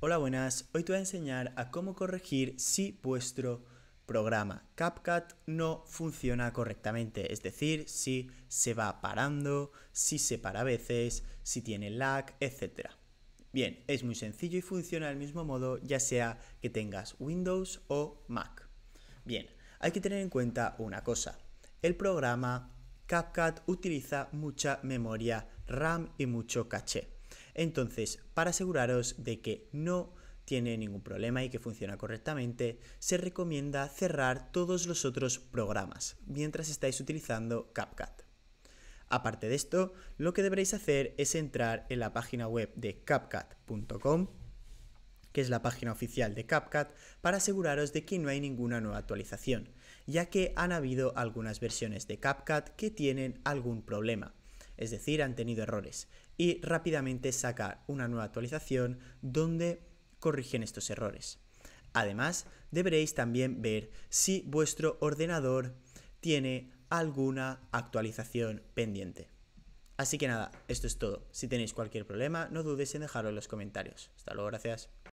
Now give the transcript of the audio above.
Hola, buenas. Hoy te voy a enseñar a cómo corregir si vuestro programa CapCut no funciona correctamente, es decir, si se va parando, si se para a veces, si tiene lag, etc. Bien, es muy sencillo y funciona del mismo modo ya sea que tengas Windows o Mac. Bien, hay que tener en cuenta una cosa. El programa CapCut utiliza mucha memoria RAM y mucho caché. Entonces, para aseguraros de que no tiene ningún problema y que funciona correctamente, se recomienda cerrar todos los otros programas mientras estáis utilizando CapCut. Aparte de esto, lo que deberéis hacer es entrar en la página web de capcat.com, que es la página oficial de CapCut, para aseguraros de que no hay ninguna nueva actualización, ya que han habido algunas versiones de CapCut que tienen algún problema es decir, han tenido errores. Y rápidamente saca una nueva actualización donde corrigen estos errores. Además, deberéis también ver si vuestro ordenador tiene alguna actualización pendiente. Así que nada, esto es todo. Si tenéis cualquier problema, no dudes en dejarlo en los comentarios. Hasta luego, gracias.